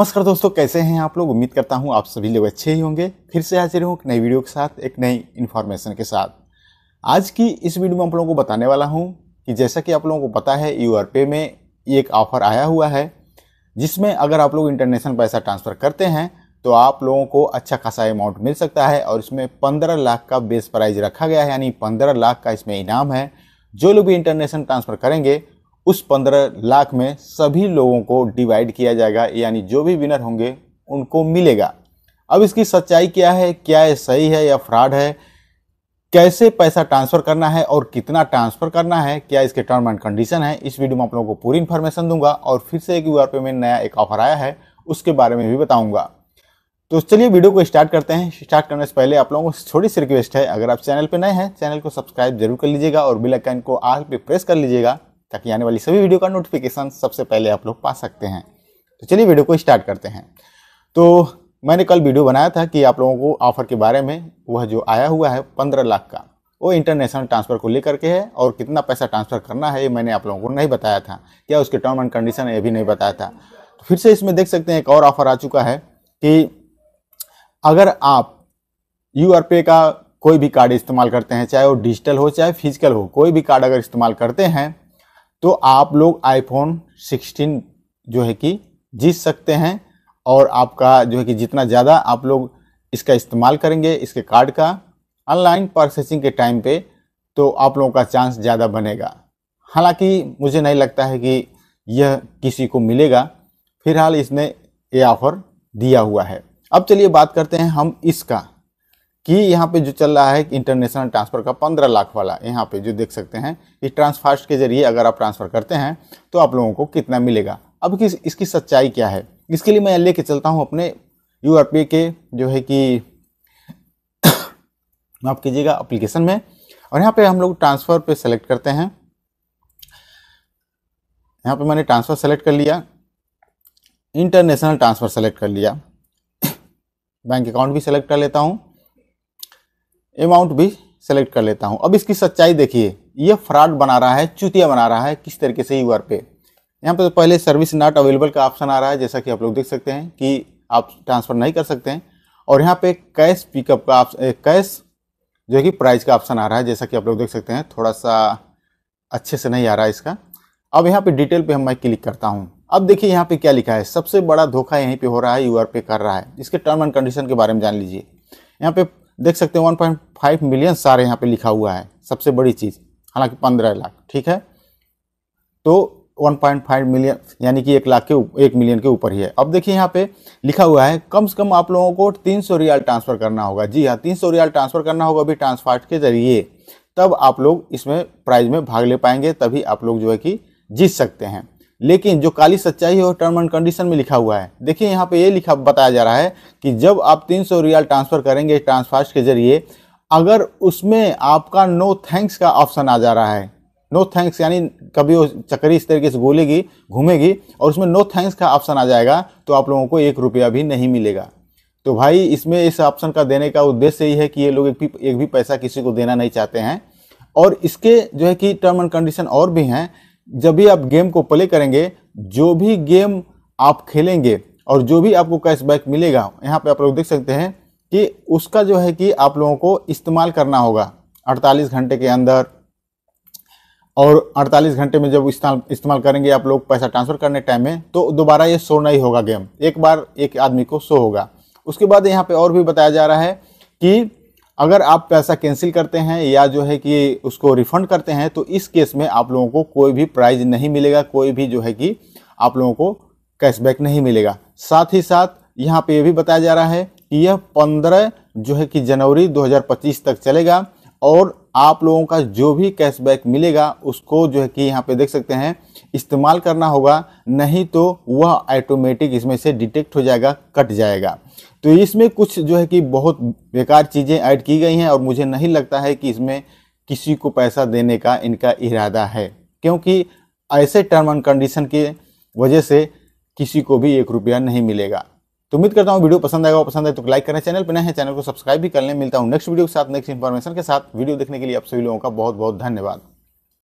नमस्कार दोस्तों कैसे हैं आप लोग उम्मीद करता हूँ आप सभी लोग अच्छे ही होंगे फिर से हाजिर हूँ एक नई वीडियो के साथ एक नई इन्फॉर्मेशन के साथ आज की इस वीडियो में आप लोगों को बताने वाला हूँ कि जैसा कि आप लोगों को पता है यू पे में एक ऑफ़र आया हुआ है जिसमें अगर आप लोग इंटरनेशनल पैसा ट्रांसफ़र करते हैं तो आप लोगों को अच्छा खासा अमाउंट मिल सकता है और इसमें पंद्रह लाख का बेस प्राइज़ रखा गया है यानी पंद्रह लाख का इसमें इनाम है जो लोग भी इंटरनेशनल ट्रांसफ़र करेंगे उस पंद्रह लाख में सभी लोगों को डिवाइड किया जाएगा यानी जो भी विनर होंगे उनको मिलेगा अब इसकी सच्चाई क्या है क्या ये सही है या फ्रॉड है कैसे पैसा ट्रांसफ़र करना है और कितना ट्रांसफ़र करना है क्या इसके टर्म एंड कंडीशन है इस वीडियो में आप लोगों को पूरी इन्फॉर्मेशन दूंगा और फिर से एक व्यू पे में नया एक ऑफर आया है उसके बारे में भी बताऊंगा तो चलिए वीडियो को स्टार्ट करते हैं स्टार्ट करने से पहले आप लोगों को छोटी सी रिक्वेस्ट है अगर आप चैनल पर नए हैं चैनल को सब्सक्राइब जरूर कर लीजिएगा और बिल को आल पर प्रेस कर लीजिएगा ताकि आने वाली सभी वीडियो का नोटिफिकेशन सबसे पहले आप लोग पा सकते हैं तो चलिए वीडियो को स्टार्ट करते हैं तो मैंने कल वीडियो बनाया था कि आप लोगों को ऑफ़र के बारे में वह जो आया हुआ है पंद्रह लाख का वो इंटरनेशनल ट्रांसफ़र को लेकर के है और कितना पैसा ट्रांसफ़र करना है ये मैंने आप लोगों को नहीं बताया था क्या उसके टर्म एंड कंडीशन ये भी नहीं बताया था तो फिर से इसमें देख सकते हैं एक और ऑफ़र आ चुका है कि अगर आप यू आर पे का कोई भी कार्ड इस्तेमाल करते हैं चाहे वो डिजिटल हो चाहे फिजिकल हो कोई भी कार्ड अगर इस्तेमाल करते हैं तो आप लोग आईफोन 16 जो है कि जीत सकते हैं और आपका जो है कि जितना ज़्यादा आप लोग इसका इस्तेमाल करेंगे इसके कार्ड का ऑनलाइन परचेसिंग के टाइम पे तो आप लोगों का चांस ज़्यादा बनेगा हालांकि मुझे नहीं लगता है कि यह किसी को मिलेगा फिलहाल इसने ये ऑफ़र दिया हुआ है अब चलिए बात करते हैं हम इसका कि यहाँ पे जो चल रहा है इंटरनेशनल ट्रांसफ़र का पंद्रह लाख वाला यहाँ पे जो देख सकते हैं इस ट्रांसफास्ट के जरिए अगर आप ट्रांसफ़र करते हैं तो आप लोगों को कितना मिलेगा अब किस इसकी सच्चाई क्या है इसके लिए मैं लेके चलता हूँ अपने यू के जो है कि माफ़ कीजिएगा अप्लीकेशन में और यहाँ पर हम लोग ट्रांसफ़र पर सेलेक्ट करते हैं यहाँ पर मैंने ट्रांसफ़र सेलेक्ट कर लिया इंटरनेशनल ट्रांसफ़र सेलेक्ट कर लिया बैंक अकाउंट भी सेलेक्ट कर लेता हूँ अमाउंट भी सेलेक्ट कर लेता हूँ अब इसकी सच्चाई देखिए ये फ्रॉड बना रहा है चुतिया बना रहा है किस तरीके से यू पे यहाँ पर तो पहले सर्विस नॉट अवेलेबल का ऑप्शन आ रहा है जैसा कि आप लोग देख सकते हैं कि आप ट्रांसफ़र नहीं कर सकते हैं और यहाँ पे कैश पिकअप का कैश जो है कि प्राइस का ऑप्शन आ रहा है जैसा कि आप लोग देख सकते हैं थोड़ा सा अच्छे से नहीं आ रहा है इसका अब यहाँ पे डिटेल पे हम मैं क्लिक करता हूँ अब देखिए यहाँ पे क्या लिखा है सबसे बड़ा धोखा यहीं पे हो रहा है यू पे कर रहा है इसके टर्म एंड कंडीशन के बारे में जान लीजिए यहाँ पे देख सकते हैं 1.5 मिलियन सारे यहाँ पे लिखा हुआ है सबसे बड़ी चीज़ हालांकि 15 लाख ठीक है तो 1.5 मिलियन यानी कि एक लाख के एक मिलियन के ऊपर ही है अब देखिए यहाँ पे लिखा हुआ है कम से कम आप लोगों को 300 रियाल ट्रांसफ़र करना होगा जी हाँ 300 रियाल ट्रांसफ़र करना होगा अभी ट्रांसफार्ट के जरिए तब आप लोग इसमें प्राइज में भाग ले पाएंगे तभी आप लोग जो है कि जीत सकते हैं लेकिन जो काली सच्चाई है वो टर्म एंड कंडीशन में लिखा हुआ है देखिए यहाँ पे ये लिखा बताया जा रहा है कि जब आप तीन सौ रियाल ट्रांसफ़र करेंगे ट्रांसफास्ट के जरिए अगर उसमें आपका नो थैंक्स का ऑप्शन आ जा रहा है नो थैंक्स यानी कभी वो चक्री इस तरीके से गोलेगी घूमेगी और उसमें नो थैंक्स का ऑप्शन आ जाएगा तो आप लोगों को एक रुपया भी नहीं मिलेगा तो भाई इसमें इस ऑप्शन का देने का उद्देश्य यही है कि ये लोग एक भी एक भी पैसा किसी को देना नहीं चाहते हैं और इसके जो है कि टर्म एंड कंडीशन और भी हैं जब भी आप गेम को प्ले करेंगे जो भी गेम आप खेलेंगे और जो भी आपको कैशबैक मिलेगा यहाँ पे आप लोग देख सकते हैं कि उसका जो है कि आप लोगों को इस्तेमाल करना होगा 48 घंटे के अंदर और 48 घंटे में जब इस्तेमाल करेंगे आप लोग पैसा ट्रांसफ़र करने टाइम में तो दोबारा ये शो नहीं होगा गेम एक बार एक आदमी को शो होगा उसके बाद यहाँ पे और भी बताया जा रहा है कि अगर आप पैसा कैंसिल करते हैं या जो है कि उसको रिफंड करते हैं तो इस केस में आप लोगों को कोई भी प्राइज़ नहीं मिलेगा कोई भी जो है कि आप लोगों को कैशबैक नहीं मिलेगा साथ ही साथ यहाँ पे ये भी बताया जा रहा है कि यह पंद्रह जो है कि जनवरी 2025 तक चलेगा और आप लोगों का जो भी कैशबैक मिलेगा उसको जो है कि यहाँ पे देख सकते हैं इस्तेमाल करना होगा नहीं तो वह ऑटोमेटिक इसमें से डिटेक्ट हो जाएगा कट जाएगा तो इसमें कुछ जो है कि बहुत बेकार चीज़ें ऐड की गई हैं और मुझे नहीं लगता है कि इसमें किसी को पैसा देने का इनका इरादा है क्योंकि ऐसे टर्म एंड कंडीशन के वजह से किसी को भी एक रुपया नहीं मिलेगा तो उम्मीद करता हूँ वीडियो पसंद आएगा पसंद आए तो लाइक करें चैनल पर नए चैनल को सब्सक्राइब भी कर लें मिलता हूँ नेक्स्ट वीडियो के साथ नेक्स्ट इन्फॉर्मेशन के साथ वीडियो देखने के लिए आप सभी लोगों का बहुत बहुत धन्यवाद